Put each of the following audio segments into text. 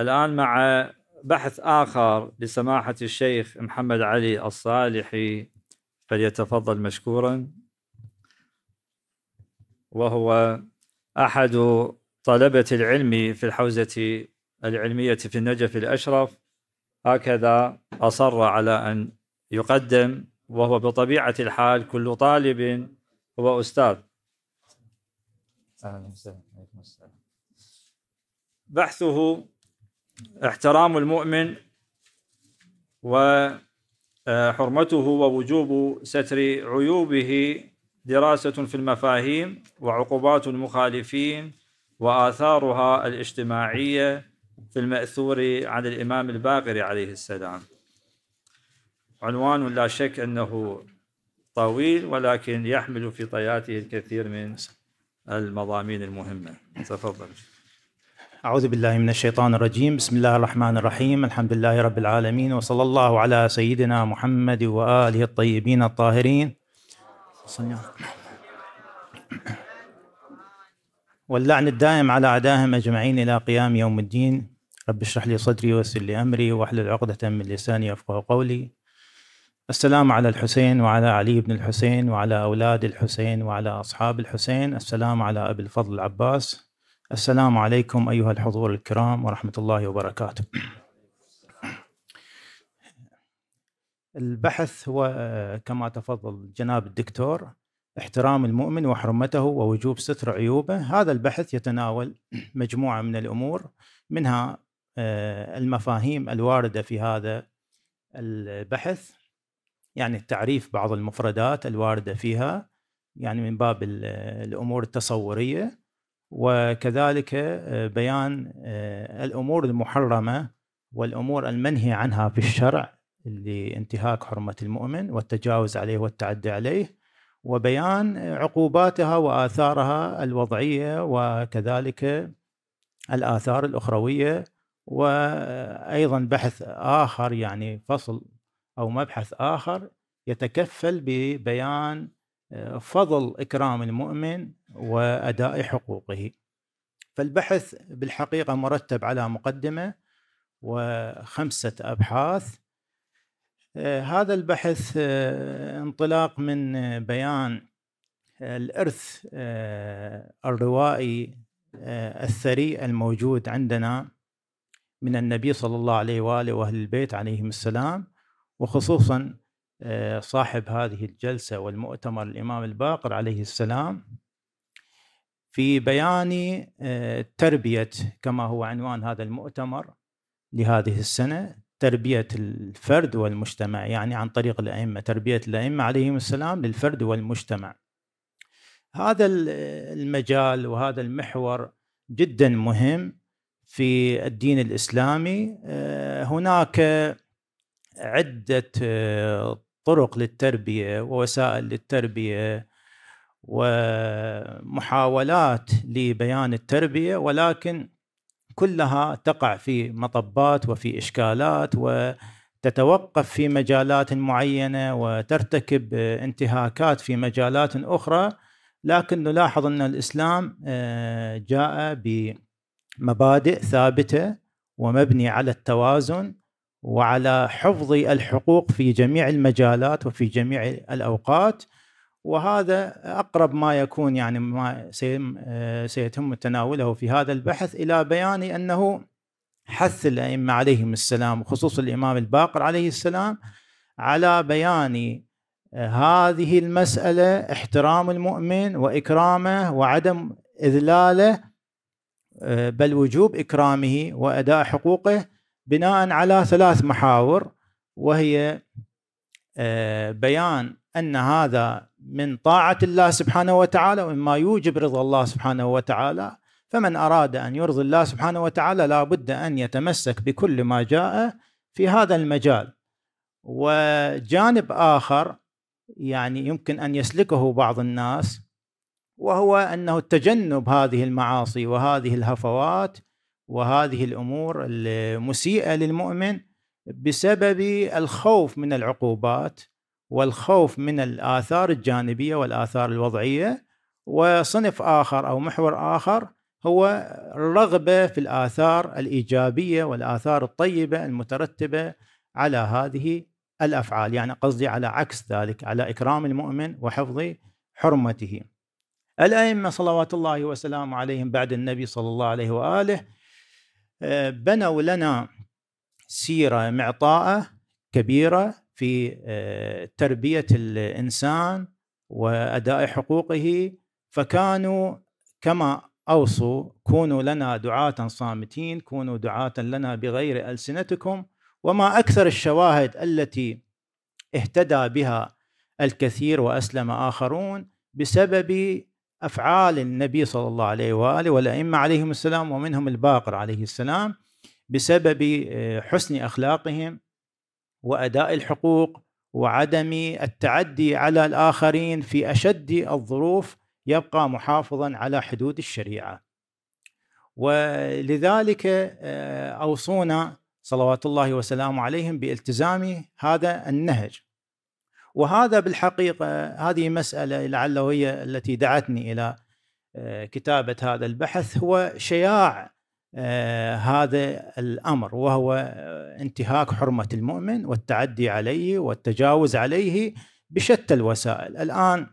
الآن مع بحث آخر لسماحة الشيخ محمد علي الصالحي فليتفضل مشكورا وهو أحد طلبة العلم في الحوزة العلمية في النجف الأشرف هكذا أصر على أن يقدم وهو بطبيعة الحال كل طالب هو أستاذ أهلا وسهلا بحثه احترام المؤمن وحرمته آه، ووجوب ستر عيوبه دراسة في المفاهيم وعقوبات المخالفين وآثارها الاجتماعية في المأثور عن الإمام الباقر عليه السلام عنوان لا شك أنه طويل ولكن يحمل في طياته الكثير من المضامين المهمة تفضل أعوذ بالله من الشيطان الرجيم بسم الله الرحمن الرحيم الحمد لله رب العالمين وصلى الله على سيدنا محمد وآله الطيبين الطاهرين واللعن الدائم على أعدائهم أجمعين إلى قيام يوم الدين رب اشرح لي صدري ويسر لي أمري واحلل عقدة من لساني يفقه قولي السلام على الحسين وعلى علي بن الحسين وعلى أولاد الحسين وعلى أصحاب الحسين السلام على أبي الفضل العباس السلام عليكم أيها الحضور الكرام ورحمة الله وبركاته البحث هو آه، كما تفضل جناب الدكتور احترام المؤمن وحرمته ووجوب ستر عيوبه هذا البحث يتناول مجموعة من الأمور منها آه، المفاهيم الواردة في هذا البحث يعني التعريف بعض المفردات الواردة فيها يعني من باب آه، الأمور التصورية وكذلك آه، بيان آه، الامور المحرمه والامور المنهي عنها في الشرع لانتهاك حرمه المؤمن والتجاوز عليه والتعدي عليه وبيان عقوباتها واثارها الوضعيه وكذلك الاثار الاخرويه وايضا بحث اخر يعني فصل او مبحث اخر يتكفل ببيان آه، فضل اكرام المؤمن واداء حقوقه. فالبحث بالحقيقه مرتب على مقدمه وخمسه ابحاث. آه، هذا البحث آه، انطلاق من آه، بيان الارث الروائي الثري الموجود عندنا من النبي صلى الله عليه واله واهل البيت عليهم السلام وخصوصا صاحب هذه الجلسه والمؤتمر الامام الباقر عليه السلام في بيان آه، تربية كما هو عنوان هذا المؤتمر لهذه السنة تربية الفرد والمجتمع يعني عن طريق الأئمة تربية الأئمة عليهم السلام للفرد والمجتمع هذا آه، المجال وهذا المحور جدا مهم في الدين الإسلامي آه، هناك عدة طرق للتربية ووسائل للتربية ومحاولات لبيان التربيه ولكن كلها تقع في مطبات وفي اشكالات وتتوقف في مجالات معينه وترتكب انتهاكات في مجالات اخرى لكن نلاحظ ان الاسلام آه، جاء بمبادئ ثابته ومبني على التوازن وعلى حفظ الحقوق في جميع المجالات وفي جميع الاوقات وهذا اقرب ما يكون يعني ما آه، سيتم تناوله في هذا البحث الى بيان انه حث الائمه عليهم السلام وخصوصا الامام الباقر عليه السلام على بيان آه، هذه المساله احترام المؤمن واكرامه وعدم اذلاله آه، بل وجوب اكرامه واداء حقوقه بناء على ثلاث محاور وهي بيان ان هذا من طاعة الله سبحانه وتعالى ومما يوجب رضا الله سبحانه وتعالى فمن أراد أن يرضي الله سبحانه وتعالى لا بد أن يتمسك بكل ما جاء في هذا المجال وجانب آخر يعني يمكن أن يسلكه بعض الناس وهو أنه تجنب هذه المعاصي وهذه الهفوات وهذه الأمور المسيئة للمؤمن بسبب الخوف من العقوبات والخوف من الآثار الجانبية والآثار الوضعية وصنف آخر أو محور آخر هو الرغبة في الآثار الإيجابية والآثار الطيبة المترتبة على هذه الأفعال يعني قصدي على عكس ذلك على إكرام المؤمن وحفظ حرمته الأئمة صلوات الله وسلامه عليهم بعد النبي صلى الله عليه وآله آه، بنوا لنا سيرة معطاءة كبيرة في آه، تربيه الانسان واداء حقوقه فكانوا كما اوصوا كونوا لنا دعاة صامتين كونوا دعاة لنا بغير السنتكم وما اكثر الشواهد التي اهتدى بها الكثير واسلم اخرون بسبب افعال النبي صلى الله عليه واله والائمه عليهم السلام ومنهم الباقر عليه السلام بسبب آه، حسن اخلاقهم واداء الحقوق وعدم التعدي على الاخرين في اشد الظروف يبقى محافظا على حدود الشريعه. ولذلك آه، اوصونا صلوات الله وسلامه عليهم بالتزام هذا النهج. وهذا بالحقيقه هذه مساله لعله هي التي دعتني الى آه، كتابه هذا البحث هو شياع آه، هذا الامر وهو انتهاك حرمه المؤمن والتعدي عليه والتجاوز عليه بشتى الوسائل الان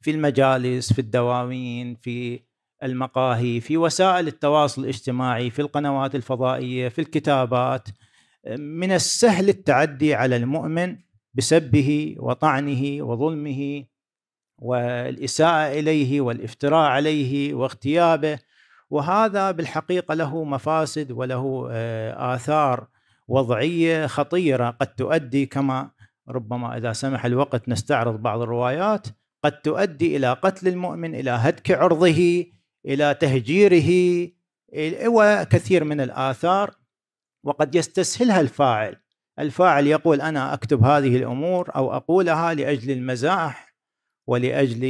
في المجالس في الدواوين في المقاهي في وسائل التواصل الاجتماعي في القنوات الفضائيه في الكتابات من السهل التعدي على المؤمن بسبه وطعنه وظلمه والاساءه اليه والافتراء عليه واغتيابه وهذا بالحقيقه له مفاسد وله آه، اثار وضعيه خطيره قد تؤدي كما ربما اذا سمح الوقت نستعرض بعض الروايات قد تؤدي الى قتل المؤمن الى هتك عرضه الى تهجيره وكثير من الاثار وقد يستسهلها الفاعل الفاعل يقول انا اكتب هذه الامور او اقولها لاجل المزاح ولاجل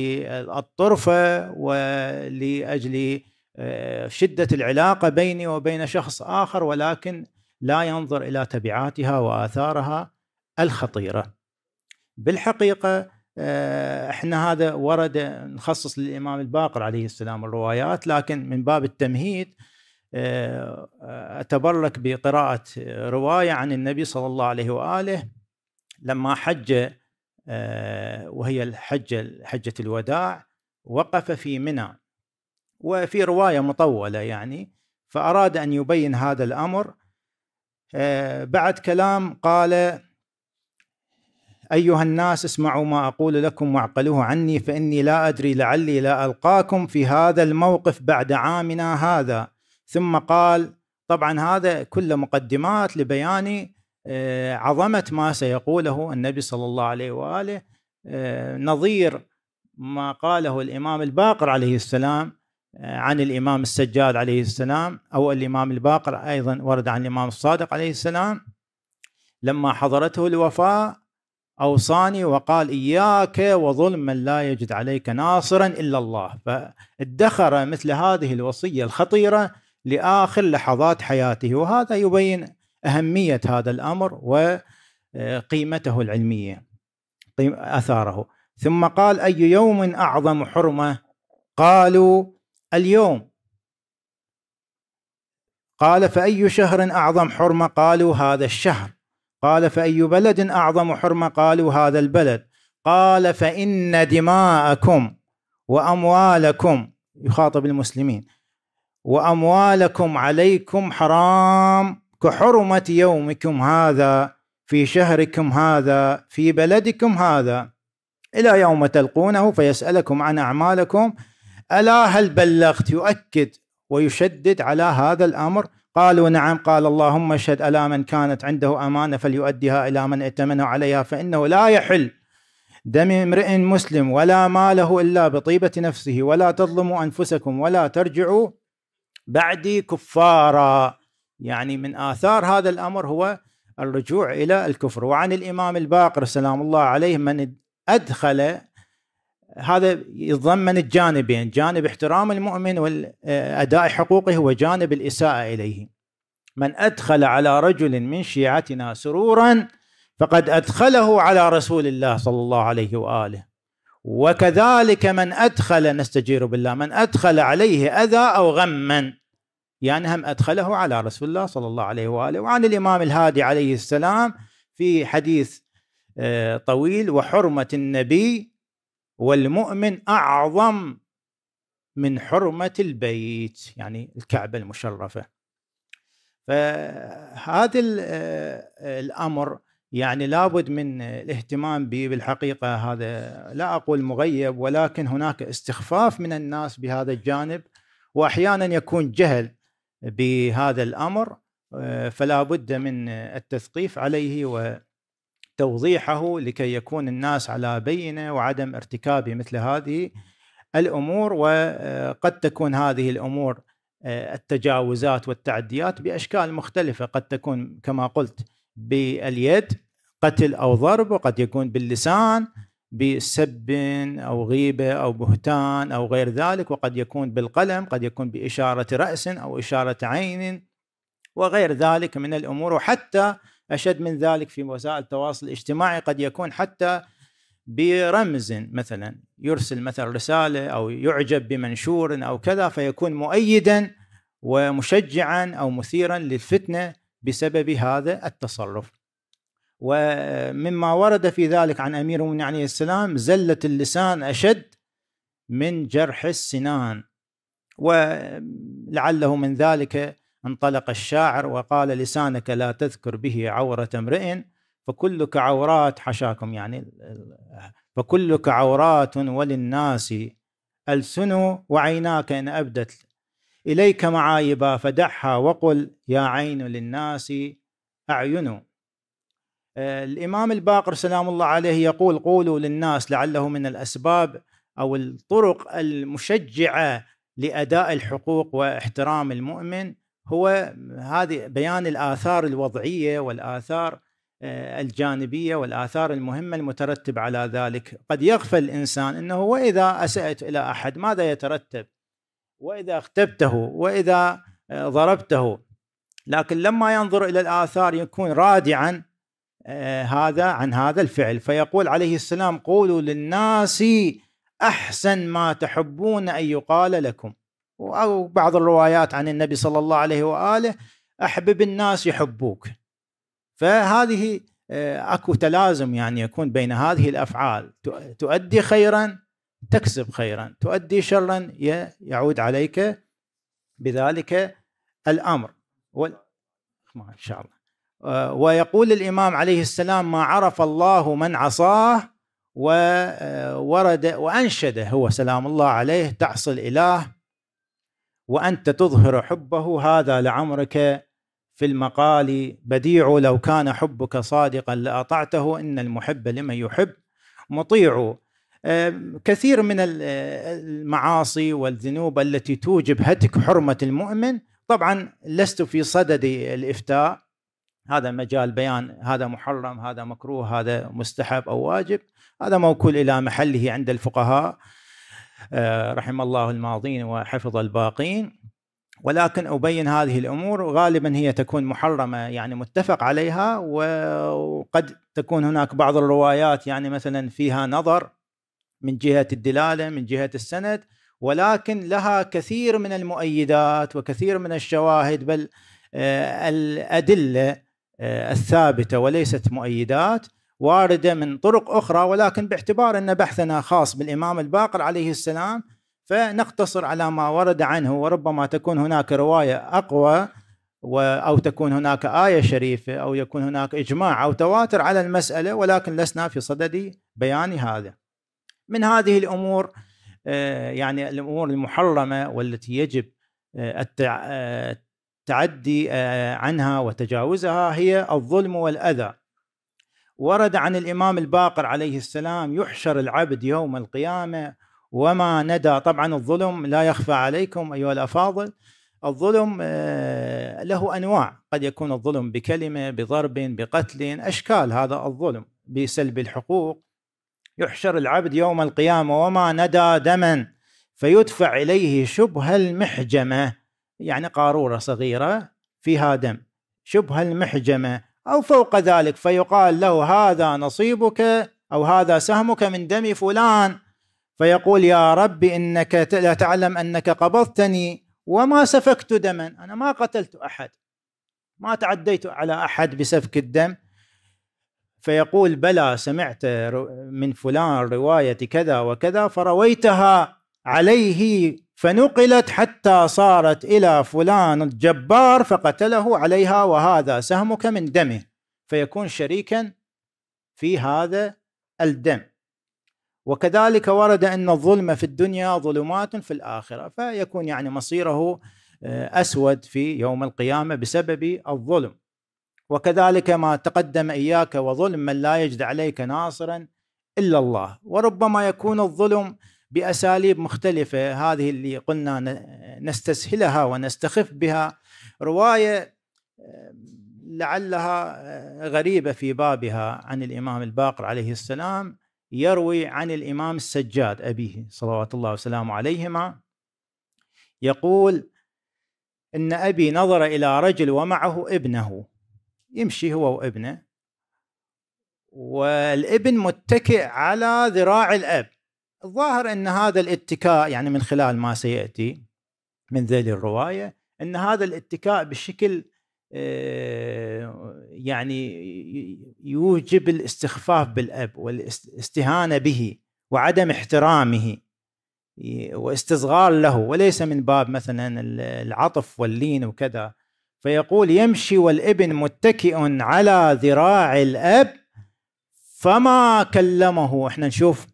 الطرفه ولاجل آه، شده العلاقه بيني وبين شخص اخر ولكن لا ينظر الى تبعاتها واثارها الخطيره. بالحقيقه آه، احنا هذا ورد نخصص للامام الباقر عليه السلام الروايات لكن من باب التمهيد آه، اتبرك بقراءه روايه عن النبي صلى الله عليه واله لما حج وهي الحجه حجه الوداع وقف في منى وفي رواية مطولة يعني فأراد أن يبين هذا الأمر آه، بعد كلام قال أيها الناس اسمعوا ما أقول لكم واعقلوه عني فإني لا أدري لعلي لا ألقاكم في هذا الموقف بعد عامنا هذا ثم قال طبعا هذا كل مقدمات لبيان آه، عظمة ما سيقوله النبي صلى الله عليه وآله آه، نظير ما قاله الإمام الباقر عليه السلام عن الإمام السجاد عليه السلام أو الإمام الباقر أيضا ورد عن الإمام الصادق عليه السلام لما حضرته الوفاة أوصاني وقال إياك وظلم من لا يجد عليك ناصرا إلا الله فادخر مثل هذه الوصية الخطيرة لآخر لحظات حياته وهذا يبين أهمية هذا الأمر وقيمته العلمية أثاره ثم قال أي يوم أعظم حرمة قالوا اليوم قال فأي شهر أعظم حرمة قالوا هذا الشهر قال فأي بلد أعظم حرمة قالوا هذا البلد قال فإن دماءكم وأموالكم يخاطب المسلمين وأموالكم عليكم حرام كحرمة يومكم هذا في شهركم هذا في بلدكم هذا إلى يوم تلقونه فيسألكم عن أعمالكم ألا هل بلغت يؤكد ويشدد على هذا الأمر قالوا نعم قال اللهم اشهد ألا من كانت عنده أمانة فليؤديها إلى من ائتمنه عليها فإنه لا يحل دم امرئ مسلم ولا ماله إلا بطيبة نفسه ولا تظلموا أنفسكم ولا ترجعوا بعدي كفارا يعني من آثار هذا الأمر هو الرجوع إلى الكفر وعن الإمام الباقر سلام الله عليه من أدخل هذا يتضمن الجانبين جانب احترام المؤمن وأداء حقوقه وجانب الإساءة إليه من أدخل على رجل من شيعتنا سرورا فقد أدخله على رسول الله صلى الله عليه وآله وكذلك من أدخل نستجير بالله من أدخل عليه أذى أو غما يعني هم أدخله على رسول الله صلى الله عليه وآله وعن الإمام الهادي عليه السلام في حديث آه، طويل وحرمة النبي والمؤمن اعظم من حرمه البيت يعني الكعبه المشرفه فهذا آه، الامر يعني لابد من الاهتمام به بالحقيقه هذا لا اقول مغيب ولكن هناك استخفاف من الناس بهذا الجانب واحيانا يكون جهل بهذا الامر آه، فلا بد من التثقيف عليه و توضيحه لكي يكون الناس على بينه وعدم ارتكاب مثل هذه الامور وقد تكون هذه الامور آه، التجاوزات والتعديات باشكال مختلفه قد تكون كما قلت باليد قتل او ضرب وقد يكون باللسان بسب او غيبه او بهتان او غير ذلك وقد يكون بالقلم قد يكون باشاره راس او اشاره عين وغير ذلك من الامور وحتى أشد من ذلك في وسائل التواصل الاجتماعي قد يكون حتى برمز مثلا يرسل مثلا رسالة أو يعجب بمنشور أو كذا فيكون مؤيدا ومشجعا أو مثيرا للفتنة بسبب هذا التصرف ومما ورد في ذلك عن أمير المؤمنين عليه السلام زلة اللسان أشد من جرح السنان ولعله من ذلك انطلق الشاعر وقال لسانك لا تذكر به عورة امرئ فكلك عورات حشاكم يعني فكلك عورات وللناس ألسن وعيناك إن أبدت إليك معايبا فدعها وقل يا عين للناس أعين آه، الإمام الباقر سلام الله عليه يقول قولوا للناس لعله من الأسباب أو الطرق المشجعة لأداء الحقوق واحترام المؤمن هو هذه بيان الآثار الوضعية والآثار آه، الجانبية والآثار المهمة المترتب على ذلك قد يغفل الإنسان أنه وإذا أسأت إلى أحد ماذا يترتب وإذا اغتبته وإذا آه، ضربته لكن لما ينظر إلى الآثار يكون رادعا آه، هذا عن هذا الفعل فيقول عليه السلام قولوا للناس أحسن ما تحبون أن يقال لكم أو بعض الروايات عن النبي صلى الله عليه وآله أحبب الناس يحبوك فهذه آه، أكو تلازم يعني يكون بين هذه الأفعال تؤدي خيرا تكسب خيرا تؤدي شرا يعود عليك بذلك الأمر وال... إن شاء الله آه، ويقول الإمام عليه السلام ما عرف الله من عصاه وورد آه، وأنشده هو سلام الله عليه تعصي الإله وأنت تظهر حبه هذا لعمرك في المقال بديع لو كان حبك صادقا لأطعته إن المحب لمن يحب مطيع كثير من المعاصي والذنوب التي توجب هتك حرمة المؤمن طبعا لست في صدد الإفتاء هذا مجال بيان هذا محرم هذا مكروه هذا مستحب أو واجب هذا موكول إلى محله عند الفقهاء آه، رحم الله الماضين وحفظ الباقين ولكن أبين هذه الأمور غالبا هي تكون محرمة يعني متفق عليها وقد تكون هناك بعض الروايات يعني مثلا فيها نظر من جهة الدلالة من جهة السند ولكن لها كثير من المؤيدات وكثير من الشواهد بل آه، الأدلة آه، الثابتة وليست مؤيدات وارده من طرق اخرى ولكن باعتبار ان بحثنا خاص بالامام الباقر عليه السلام فنقتصر على ما ورد عنه وربما تكون هناك روايه اقوى او تكون هناك ايه شريفه او يكون هناك اجماع او تواتر على المساله ولكن لسنا في صدد بيان هذا. من هذه الامور آه، يعني الامور المحرمه والتي يجب آه، آه، التعدي عنها وتجاوزها هي الظلم والاذى ورد عن الامام الباقر عليه السلام يحشر العبد يوم القيامه وما ندى طبعا الظلم لا يخفى عليكم ايها الافاضل الظلم آه، له انواع قد يكون الظلم بكلمه بضرب بقتل اشكال هذا الظلم بسلب الحقوق يحشر العبد يوم القيامه وما ندى دما فيدفع اليه شبه المحجمه يعني قاروره صغيره فيها دم شبه المحجمه أو فوق ذلك فيقال له هذا نصيبك أو هذا سهمك من دم فلان فيقول يا رب إنك لا تعلم أنك قبضتني وما سفكت دما أنا ما قتلت أحد ما تعديت على أحد بسفك الدم فيقول بلى سمعت من فلان رواية كذا وكذا فرويتها عليه فنقلت حتى صارت الى فلان الجبار فقتله عليها وهذا سهمك من دمه فيكون شريكا في هذا الدم وكذلك ورد ان الظلم في الدنيا ظلمات في الاخره فيكون يعني مصيره آه، اسود في يوم القيامه بسبب الظلم وكذلك ما تقدم اياك وظلم من لا يجد عليك ناصرا الا الله وربما يكون الظلم باساليب مختلفه هذه اللي قلنا نستسهلها ونستخف بها روايه آه، لعلها آه، غريبه في بابها عن الامام الباقر عليه السلام يروي عن الامام السجاد ابيه صلوات الله وسلامه عليهما يقول ان ابي نظر الى رجل ومعه ابنه يمشي هو وابنه والابن متكئ على ذراع الاب الظاهر ان هذا الاتكاء يعني من خلال ما سياتي من ذيل الروايه ان هذا الاتكاء بشكل آه، يعني يوجب الاستخفاف بالاب والاستهانه به وعدم احترامه واستصغار له وليس من باب مثلا العطف واللين وكذا فيقول يمشي والابن متكئ على ذراع الاب فما كلمه احنا نشوف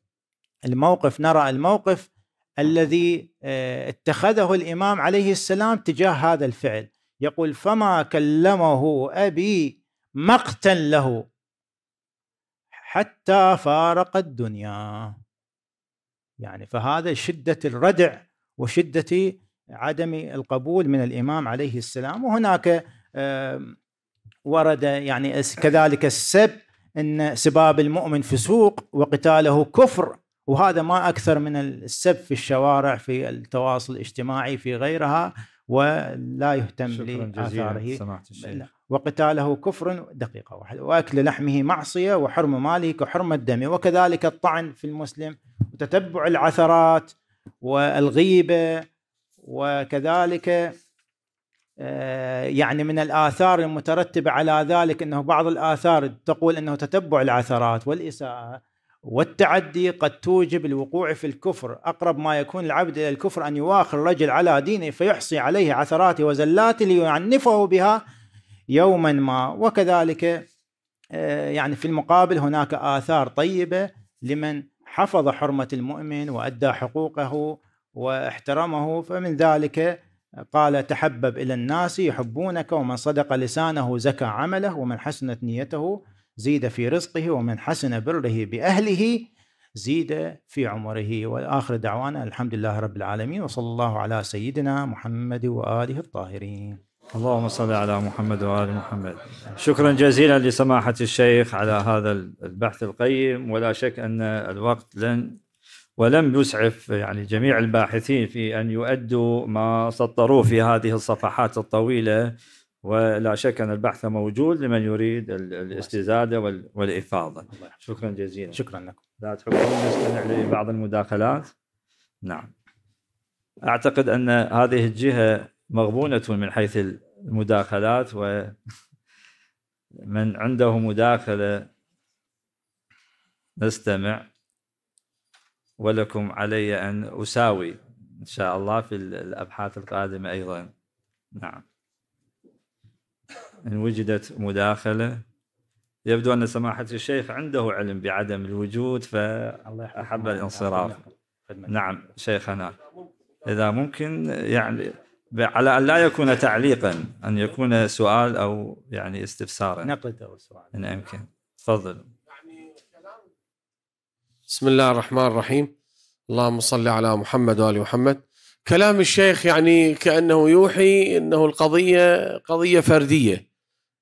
الموقف نرى الموقف نعم. الذي آه، اتخذه الامام عليه السلام تجاه هذا الفعل يقول فما كلمه ابي مقتا له حتى فارق الدنيا يعني فهذا شده الردع وشده عدم القبول من الامام عليه السلام وهناك آه، ورد يعني كذلك السب ان سباب المؤمن فسوق وقتاله كفر وهذا ما اكثر من السب في الشوارع في التواصل الاجتماعي في غيرها ولا يهتم لآثاره وقتاله كفر دقيقة واحدة وأكل لحمه معصية وحرم ماله كحرمة دمه وكذلك الطعن في المسلم وتتبع العثرات والغيبة وكذلك آه، يعني من الآثار المترتبة على ذلك أنه بعض الآثار تقول أنه تتبع العثرات والإساءة والتعدي قد توجب الوقوع في الكفر أقرب ما يكون العبد إلى الكفر أن يواخر الرجل على دينه فيحصي عليه عثرات وزلات ليعنفه بها يوما ما وكذلك آه، يعني في المقابل هناك آثار طيبة لمن حفظ حرمة المؤمن وأدى حقوقه واحترمه فمن ذلك قال تحبب إلى الناس يحبونك ومن صدق لسانه زكى عمله ومن حسنت نيته زيد في رزقه ومن حسن بره باهله زيد في عمره واخر دعوانا الحمد لله رب العالمين وصلى الله على سيدنا محمد واله الطاهرين. اللهم صل على محمد وال محمد. شكرا جزيلا لسماحه الشيخ على هذا البحث القيم ولا شك ان الوقت لن ولم يسعف يعني جميع الباحثين في ان يؤدوا ما سطروه في هذه الصفحات الطويله ولا شك ان البحث موجود لمن يريد الاستزاده والافاضه شكرا جزيلا شكرا لكم لا تحبون نستمع لبعض المداخلات نعم اعتقد ان هذه الجهه مغبونه من حيث المداخلات ومن عنده مداخله نستمع ولكم علي ان اساوي ان شاء الله في الابحاث القادمه ايضا نعم إن وجدت مداخلة يبدو أن سماحة الشيخ عنده علم بعدم الوجود فأحب الانصراف نعم شيخنا إذا ممكن يعني على أن لا يكون تعليقا أن يكون سؤال أو يعني استفسارا نقد أو سؤال إن أمكن تفضل بسم الله الرحمن الرحيم اللهم صل على محمد وآل محمد كلام الشيخ يعني كأنه يوحي أنه القضية قضية فردية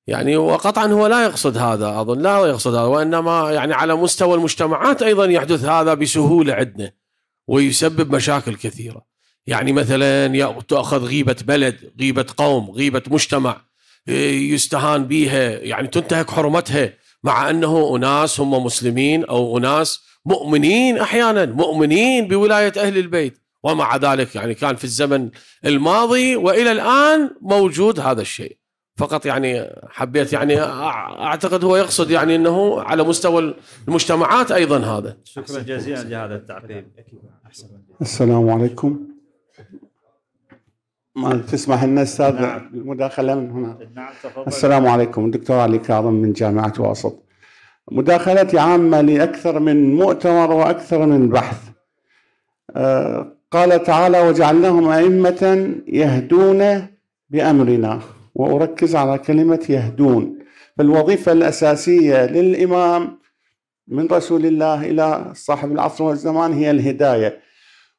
يعني وقطعا هو لا يقصد هذا اظن لا يقصد هذا وانما يعني على مستوى المجتمعات ايضا يحدث هذا بسهوله عندنا ويسبب مشاكل كثيره يعني مثلا تؤخذ غيبه بلد غيبه قوم غيبه مجتمع إيه، يستهان بها يعني تنتهك حرمتها مع انه اناس هم مسلمين او اناس مؤمنين احيانا مؤمنين بولايه اهل البيت ومع ذلك يعني كان في الزمن الماضي والى الان موجود هذا الشيء فقط يعني حبيت يعني اعتقد هو يقصد يعني انه على مستوى المجتمعات ايضا هذا شكرا جزيلا لهذا التعقيب السلام عليكم ما تسمح لنا استاذ نعم. المداخله من هنا نعم تفضل. السلام عليكم دكتور علي كاظم من جامعه واسط مداخلتي عامه لاكثر من مؤتمر واكثر من بحث آه، قال تعالى وجعلناهم ائمه يهدون بامرنا وأركز على كلمة يهدون فالوظيفة الأساسية للإمام من رسول الله إلى صاحب العصر والزمان هي الهداية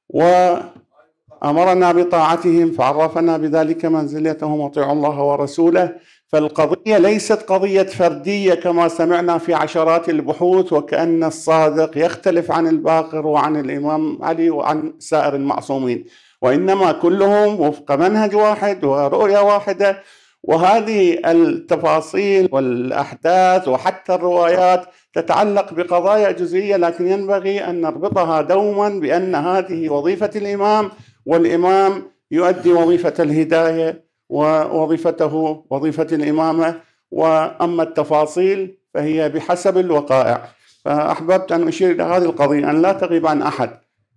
وأمرنا بطاعتهم فعرفنا بذلك منزلتهم وطيعوا الله ورسوله فالقضية ليست قضية فردية كما سمعنا في عشرات البحوث وكأن الصادق يختلف عن الباقر وعن الإمام علي وعن سائر المعصومين وإنما كلهم وفق منهج واحد ورؤية واحدة وهذه التفاصيل والاحداث وحتى الروايات تتعلق بقضايا جزئيه لكن ينبغي ان نربطها دوما بان هذه وظيفه الامام والامام يؤدي وظيفه الهدايه ووظيفته وظيفه الامامه واما التفاصيل فهي بحسب الوقائع فاحببت ان اشير الى هذه القضيه ان لا تغيب عن احد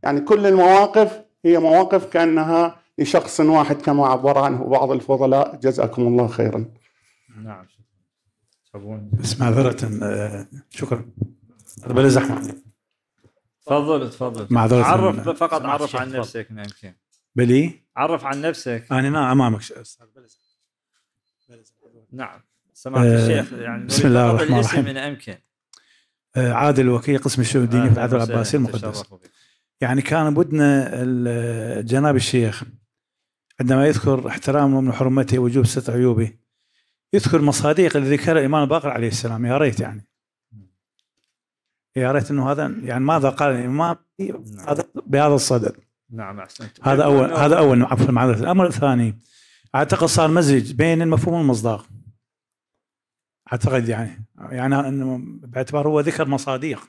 يعني كل المواقف هي مواقف كانها لشخص واحد كما عبر عنه بعض الفضلاء جزاكم الله خيرا نعم شكرا بس معذرة شكرا هذا بلا زحمة تفضل تفضل معذرة عرف فقط عرف عن نفسك نعم بلي عرف عن نفسك انا آه، نعم، ما امامك استاذ نعم سماحة آه، الشيخ يعني بسم الله الرحمن الرحيم من امكن آه، عادل وكيل قسم الشؤون الدينيه في العدل العباسي المقدس يعني كان بدنا جناب الشيخ عندما يذكر احترامه من حرمته وجوب ستر عيوبه يذكر مصادق اللي ذكرها الإمام الباقر عليه السلام يا ريت يعني يا ريت أنه هذا يعني ماذا قال الإمام نعم. هذا بهذا الصدد نعم أحسنت هذا أول هذا أول عفوا معذرة الأمر الثاني أعتقد صار مزج بين المفهوم والمصداق أعتقد يعني يعني أنه باعتبار هو ذكر مصادق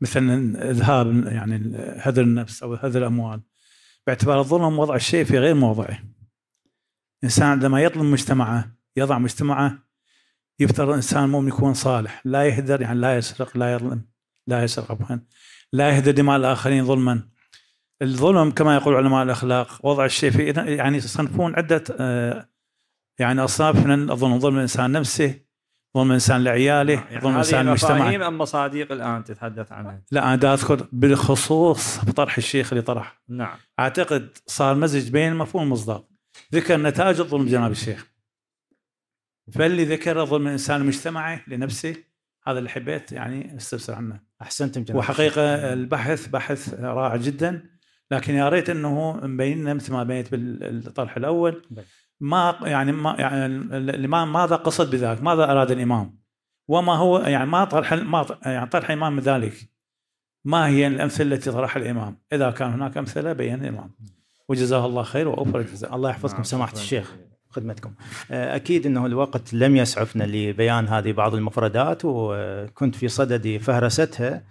مثلا إذهاب يعني هدر النفس أو هدر الأموال باعتبار الظلم وضع الشيء في غير موضعه الإنسان عندما يظلم مجتمعه يضع مجتمعه يفترض الإنسان مؤمن يكون صالح لا يهدر يعني لا يسرق لا يظلم لا يسرق عفوا لا يهدر دماء الآخرين ظلما الظلم كما يقول علماء الأخلاق وضع الشيء في يعني يصنفون عدة آه، يعني أصناف من الظلم ظلم الإنسان نفسه ضمن انسان لعياله يعني نعم. ضمن انسان مفاهيم ام مصادق الان تتحدث عنها لا انا دا اذكر بالخصوص بطرح الشيخ اللي طرح نعم اعتقد صار مزج بين مفهوم مصداق ذكر نتائج الظلم جناب الشيخ فاللي ذكر ظلم الانسان لمجتمعه لنفسه هذا اللي حبيت يعني استفسر عنه احسنتم جناب وحقيقه نعم. البحث بحث رائع جدا لكن يا ريت انه مبين مثل ما بينت بالطرح الاول بي. ما يعني ما يعني الامام ماذا قصد بذلك؟ ماذا اراد الامام؟ وما هو يعني ما طرح ما يعني طرح الامام ذلك ما هي الامثله التي طرحها الامام؟ اذا كان هناك امثله بين الامام وجزاه الله خير واوفر الجزاء الله يحفظكم نعم، سماحه الشيخ خدمتكم أكيد أنه الوقت لم يسعفنا لبيان هذه بعض المفردات وكنت في صدد فهرستها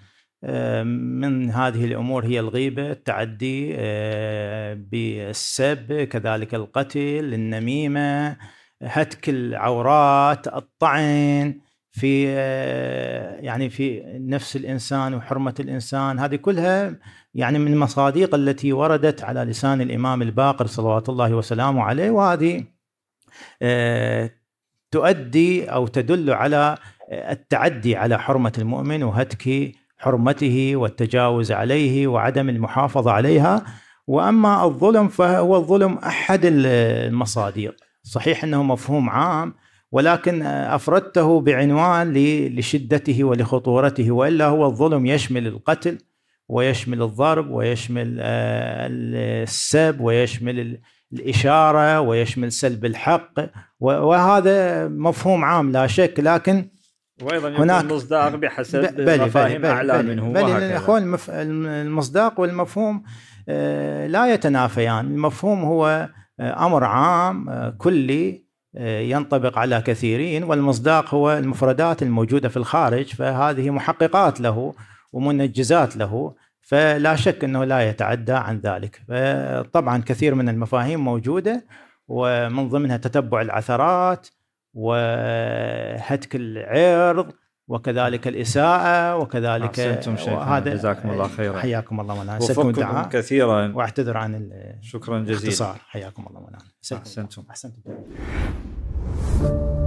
من هذه الامور هي الغيبه، التعدي آه، بالسب، كذلك القتل، النميمه، هتك العورات، الطعن في آه، يعني في نفس الانسان وحرمه الانسان، هذه كلها يعني من المصادق التي وردت على لسان الامام الباقر صلوات الله وسلامه عليه وهذه آه، تؤدي او تدل على التعدي على حرمه المؤمن وهتك حرمته والتجاوز عليه وعدم المحافظة عليها وأما الظلم فهو الظلم أحد المصادر صحيح أنه مفهوم عام ولكن أفردته بعنوان لشدته ولخطورته وإلا هو الظلم يشمل القتل ويشمل الضرب ويشمل آه، السب ويشمل الإشارة ويشمل سلب الحق وهذا مفهوم عام لا شك لكن وايضا يكون هناك المصداق بحسب بلي مفاهيم بلي اعلى بلي منه بلي اخوان المف... المصداق والمفهوم آه، لا يتنافيان يعني المفهوم هو آه، امر عام آه، كلي ينطبق على كثيرين والمصداق هو المفردات الموجوده في الخارج فهذه محققات له ومنجزات له فلا شك انه لا يتعدى عن ذلك طبعا كثير من المفاهيم موجوده ومن ضمنها تتبع العثرات وهتك العرض وكذلك الاساءه وكذلك احسنتم هذا جزاكم الله خيرا حياكم الله ونعم وفقكم كثيرا واعتذر عن شكرا جزيلا حياكم الله ونعم احسنتم احسنتم